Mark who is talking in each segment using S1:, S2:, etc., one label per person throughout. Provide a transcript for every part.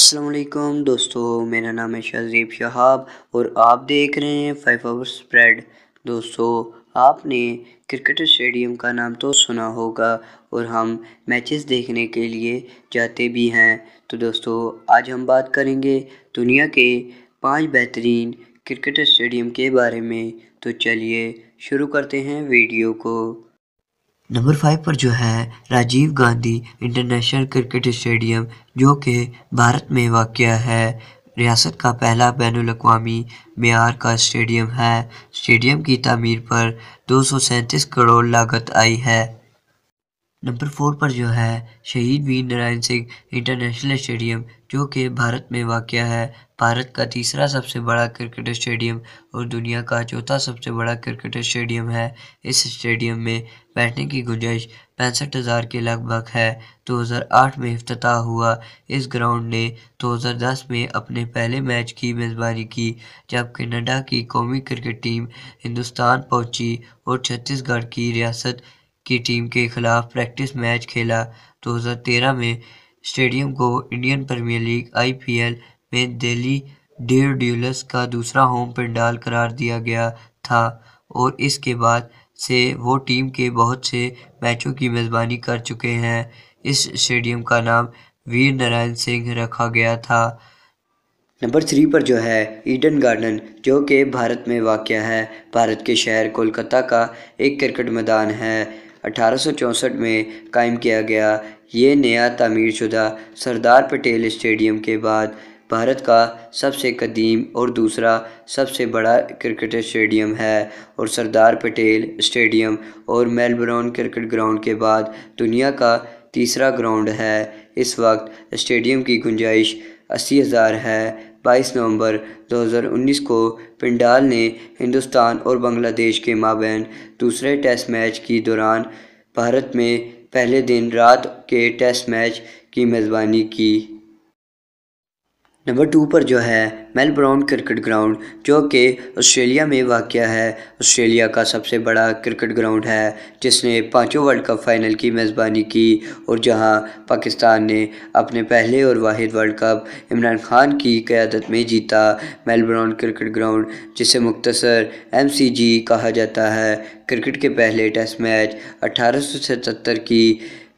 S1: असलकुम दोस्तों मेरा नाम है शहजीब शहाब और आप देख रहे हैं फाइव आवर स्प्रेड दोस्तों आपने क्रिकेट स्टेडियम का नाम तो सुना होगा और हम मैचेस देखने के लिए जाते भी हैं तो दोस्तों आज हम बात करेंगे दुनिया के पांच बेहतरीन क्रिकेट स्टेडियम के बारे में तो चलिए शुरू करते हैं वीडियो को नंबर फाइव पर जो है Rajiv Gandhi international cricket stadium जो कि भारत में वाक़ है रियासत का पहला बैन अवी मैार का स्टेडियम है स्टेडियम की तमीर पर दो करोड़ लागत आई है नंबर फोर पर जो है शहीद वीर नारायण सिंह इंटरनेशनल स्टेडियम जो कि भारत में वाक़ है भारत का तीसरा सबसे बड़ा क्रिकेट स्टेडियम और दुनिया का चौथा सबसे बड़ा क्रिकेट स्टेडियम है इस स्टेडियम में बैठने की गुंजाइश पैंसठ हज़ार के लगभग है 2008 में अफ्ताह हुआ इस ग्राउंड ने 2010 में अपने पहले मैच की मेज़बानी की जब कनाडा की कौमी क्रिकेट टीम हिंदुस्तान पहुंची और छत्तीसगढ़ की रियासत की टीम के खिलाफ प्रैक्टिस मैच खेला 2013 में स्टेडियम को इंडियन प्रीमियर लीग आईपीएल में दिल्ली डेयरड्यूल्स का दूसरा होम पंडाल करार दिया गया था और इसके बाद से वो टीम के बहुत से मैचों की मेज़बानी कर चुके हैं इस स्टेडियम का नाम वीर नारायण सिंह रखा गया था नंबर थ्री पर जो है ईडन गार्डन जो कि भारत में वाक़ है भारत के शहर कोलकाता का एक क्रिकेट मैदान है अठारह में कायम किया गया ये नया तमीर शुदा सरदार पटेल स्टेडियम के बाद भारत का सबसे कदीम और दूसरा सबसे बड़ा क्रिकेट स्टेडियम है और सरदार पटेल स्टेडियम और मेलबर्न क्रिकेट ग्राउंड के बाद दुनिया का तीसरा ग्राउंड है इस वक्त स्टेडियम की गुंजाइश अस्सी हज़ार है 22 नवंबर 2019 को पिंडाल ने हिंदुस्तान और बांग्लादेश के माबेन दूसरे टेस्ट मैच की दौरान भारत में पहले दिन रात के टेस्ट मैच की मेज़बानी की नंबर टू पर जो है मेल ब्राउन क्रिकेट ग्राउंड जो कि ऑस्ट्रेलिया में वाक़ है ऑस्ट्रेलिया का सबसे बड़ा क्रिकेट ग्राउंड है जिसने पाँचों वर्ल्ड कप फ़ाइनल की मेज़बानी की और जहां पाकिस्तान ने अपने पहले और वाद वर्ल्ड कप इमरान खान की क़्यादत में जीता मेल ब्राउन क्रिकेट ग्राउंड जिसे मुख्तसर एम सी जी कहा जाता है क्रिकेट के पहले टेस्ट मैच अठारह की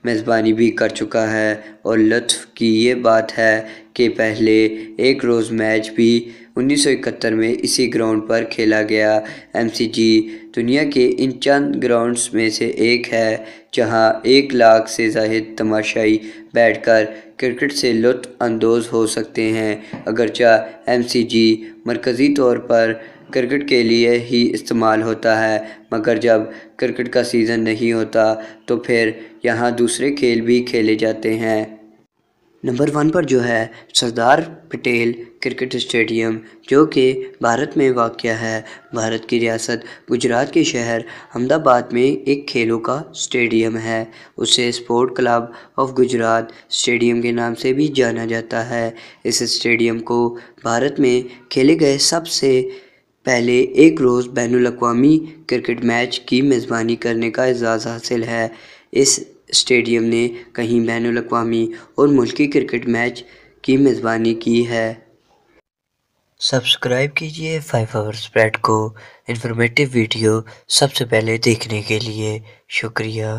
S1: मेज़बानी भी कर चुका है और लुत्फ की ये बात है के पहले एक रोज़ मैच भी 1971 में इसी ग्राउंड पर खेला गया एमसीजी दुनिया के इन चंद ग्राउंड्स में से एक है जहां एक लाख से जायद तमाशाई बैठकर क्रिकेट से लुत्फानंदोज़ हो सकते हैं अगरचा एमसीजी मरकज़ी तौर पर क्रिकेट के लिए ही इस्तेमाल होता है मगर जब क्रिकेट का सीज़न नहीं होता तो फिर यहाँ दूसरे खेल भी खेले जाते हैं नंबर वन पर जो है सरदार पटेल क्रिकेट स्टेडियम जो कि भारत में वाक़ है भारत की रियासत गुजरात के शहर अहमदाबाद में एक खेलों का स्टेडियम है उसे sport club of Gujarat stadium के नाम से भी जाना जाता है इस स्टेडियम को भारत में खेले गए सबसे पहले एक रोज़ बैन अवी क्रिकेट मैच की मेज़बानी करने का एजाज़ हासिल है इस स्टेडियम ने कहीं बैन अवी और मुल्की क्रिकेट मैच की मेज़बानी की है सब्सक्राइब कीजिए फाइव आवर स्प्रेड को इन्फॉर्मेटिव वीडियो सबसे पहले देखने के लिए शुक्रिया